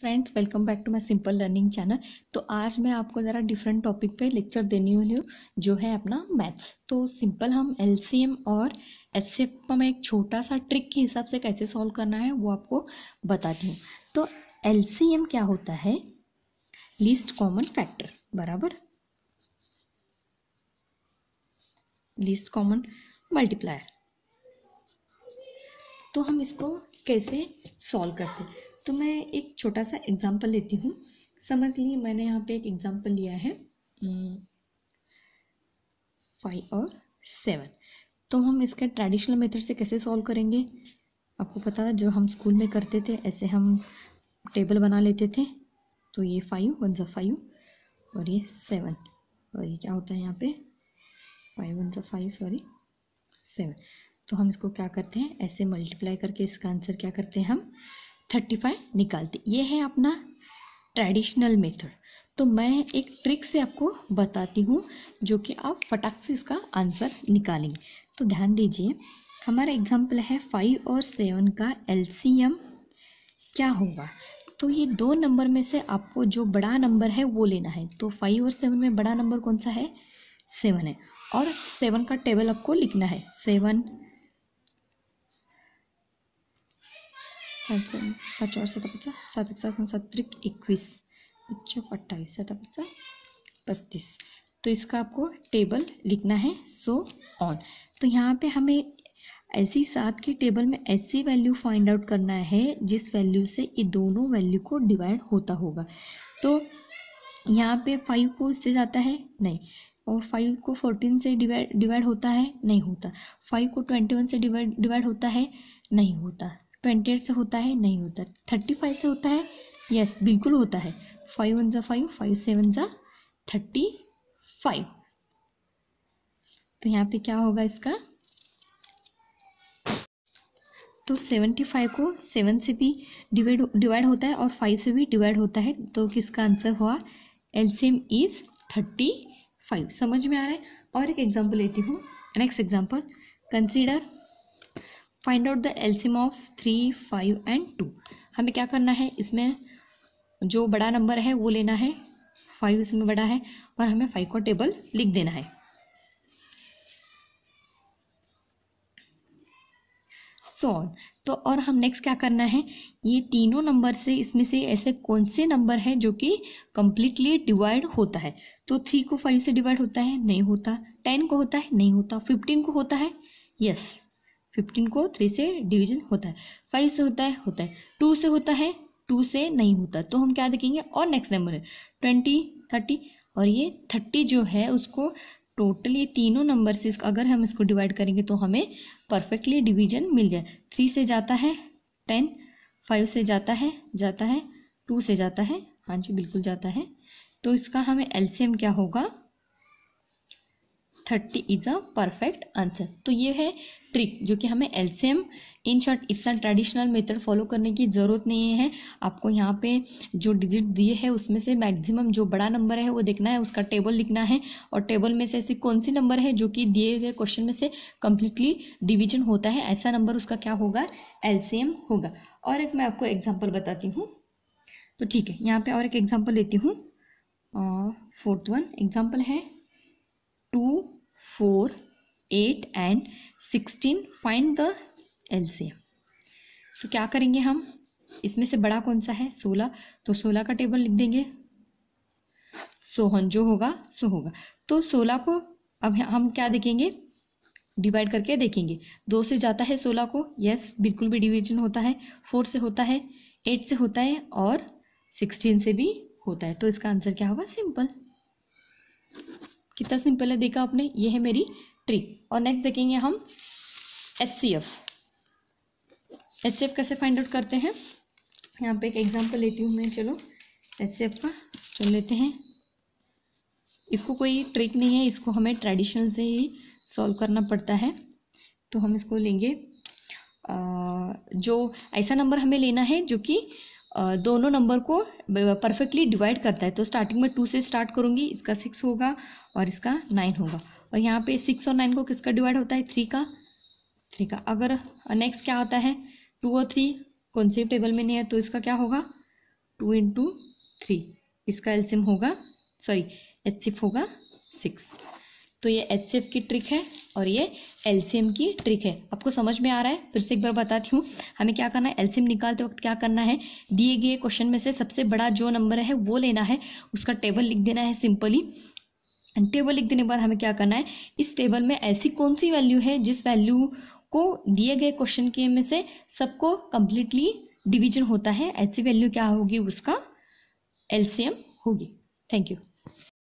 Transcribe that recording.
Friends welcome back to my simple learning channel तो आज मैं आपको ज़रा डिफरेंट टॉपिक पे लेक्चर देने वाली हूँ जो है अपना मैथ्स तो सिंपल हम एलसीएम और एच में एक छोटा सा ट्रिक के हिसाब से कैसे सॉल्व करना है वो आपको बताती हूँ तो एलसीएम क्या होता है लीस्ट कॉमन फैक्टर बराबर लीस्ट कॉमन मल्टीप्लायर तो हम इसको कैसे सॉल्व करते हैं तो मैं एक छोटा सा एग्ज़ाम्पल लेती हूँ समझ ली मैंने यहाँ पे एक एग्ज़ाम्पल लिया है फाइव हम्म, और सेवन तो हम इसके ट्रेडिशनल मेथड से कैसे सॉल्व करेंगे आपको पता है जो हम स्कूल में करते थे ऐसे हम टेबल बना लेते थे तो ये फाइव वन ज़ा फाइव और ये सेवन और ये क्या होता है यहाँ पे फाइव वन ज़ा फाइव सॉरी सेवन तो हम इसको क्या करते हैं ऐसे मल्टीप्लाई करके इसका आंसर क्या करते हैं हम थर्टी फाइव निकालती ये है अपना ट्रेडिशनल मेथड तो मैं एक ट्रिक से आपको बताती हूँ जो कि आप फटाक से इसका आंसर निकालेंगे तो ध्यान दीजिए हमारा एग्जाम्पल है फाइव और सेवन का एलसीएम क्या होगा तो ये दो नंबर में से आपको जो बड़ा नंबर है वो लेना है तो फाइव और सेवन में बड़ा नंबर कौन सा है सेवन है और सेवन का टेबल आपको लिखना है सेवन सात सात चार सात पाचा सात एक सात नौ त्रिक इक्कीस अच्छा अट्ठाईस सात पाचा पस्तीस तो इसका आपको टेबल लिखना है सो ऑन तो यहाँ पे हमें ऐसी सात के टेबल में ऐसी वैल्यू फाइंड आउट करना है जिस वैल्यू से ये दोनों वैल्यू को डिवाइड होता होगा तो यहाँ पे फाइव को इससे जाता है नहीं और फाइव को फोर्टीन से डिवाइड डिवाइड होता है नहीं होता फाइव को ट्वेंटी वन से डिवाइड डिवाइड होता है नहीं होता ट्वेंटी एट से होता है नहीं होता थर्टी फाइव से होता है यस बिल्कुल होता है फाइव वन ज़ा फाइव फाइव सेवन ज़ा थर्टी फाइव तो यहाँ पे क्या होगा इसका तो सेवेंटी फाइव को सेवन से भी डिवाइड डिवाइड होता है और फाइव से भी डिवाइड होता है तो किसका आंसर हुआ एलसीएम इज़ थर्टी फाइव समझ में आ रहा है और एक एग्जाम्पल लेती हूँ next example consider find out the LCM of three five and two हमें क्या करना है इसमें जो बड़ा नंबर है वो लेना है फाइव इसमें बड़ा है और हमें फाइव का टेबल लिख देना है सोन so तो और हम नेक्स्ट क्या करना है ये तीनों नंबर से इसमें से ऐसे कौन से नंबर है जो कि कम्प्लीटली डिवाइड होता है तो थ्री को फाइव से डिवाइड होता है नहीं होता टेन को होता है नहीं होता फिफ्टीन को होता है यस yes. फिफ्टीन को थ्री से डिवीजन होता है फाइव से होता है होता है टू से होता है टू से नहीं होता तो हम क्या देखेंगे और नेक्स्ट नंबर है ट्वेंटी थर्टी और ये थर्टी जो है उसको टोटल ये तीनों नंबर से अगर हम इसको डिवाइड करेंगे तो हमें परफेक्टली डिवीजन मिल जाए थ्री से जाता है टेन फाइव से जाता है जाता है टू से जाता है हाँ जी बिल्कुल जाता है तो इसका हमें एलसीएम क्या होगा thirty is a perfect answer तो ये है ट्रिक जो कि हमें एलसीएम इन शॉर्ट इतना ट्रेडिशनल मेथड फॉलो करने की ज़रूरत नहीं है आपको यहाँ पे जो डिजिट दिए है उसमें से मैक्सिमम जो बड़ा नंबर है वो देखना है उसका टेबल लिखना है और टेबल में से ऐसी कौन सी नंबर है जो कि दिए गए क्वेश्चन में से कम्प्लीटली डिविजन होता है ऐसा नंबर उसका क्या होगा एल्सियम होगा और एक मैं आपको एग्जाम्पल बताती हूँ तो ठीक है यहाँ पर और एक एग्जाम्पल लेती हूँ फोर्थ वन एग्जाम्पल है two four eight and sixteen find the LCM तो क्या करेंगे हम इसमें से बड़ा कौन सा है सोलह तो सोलह का टेबल लिख देंगे सोहन जो होगा सो होगा तो सोलह को अब हम क्या देखेंगे डिवाइड करके देखेंगे दो से जाता है सोलह को यस बिल्कुल भी डिवीजन होता है फोर से होता है एट से होता है और सिक्सटीन से भी होता है तो इसका आंसर क्या होगा सिंपल कितना सिंपल है देखा आपने ये है मेरी ट्री और नेक्स्ट देखेंगे हम H C F H C F कैसे फाइंड आउट करते हैं यहाँ पे एक एग्जांपल लेती हूँ मैं चलो एच सी एफ का चुन लेते हैं इसको कोई ट्रिक नहीं है इसको हमें ट्रेडिशन से ही सॉल्व करना पड़ता है तो हम इसको लेंगे आ, जो ऐसा नंबर हमें लेना है जो कि दोनों नंबर को परफेक्टली डिवाइड करता है तो स्टार्टिंग में टू से स्टार्ट करूँगी इसका सिक्स होगा और इसका नाइन होगा और यहाँ पे सिक्स और नाइन को किसका डिवाइड होता है थ्री का थ्री का अगर नेक्स्ट क्या होता है टू और थ्री कौन से टेबल में नहीं है तो इसका क्या होगा टू इंटू थ्री इसका एल्सिम होगा सॉरी एच होगा सिक्स तो ये एच की ट्रिक है और ये एलसीएम की ट्रिक है आपको समझ में आ रहा है फिर से एक बार बताती हूँ हमें क्या करना है एलसीएम निकालते वक्त क्या करना है दिए गए क्वेश्चन में से सबसे बड़ा जो नंबर है वो लेना है उसका टेबल लिख देना है सिंपली टेबल लिख देने के बाद हमें क्या करना है इस टेबल में ऐसी कौन सी वैल्यू है जिस वैल्यू को दिए गए क्वेश्चन के में से सबको कम्प्लीटली डिविजन होता है ऐसी वैल्यू क्या होगी उसका एलसीएम होगी थैंक यू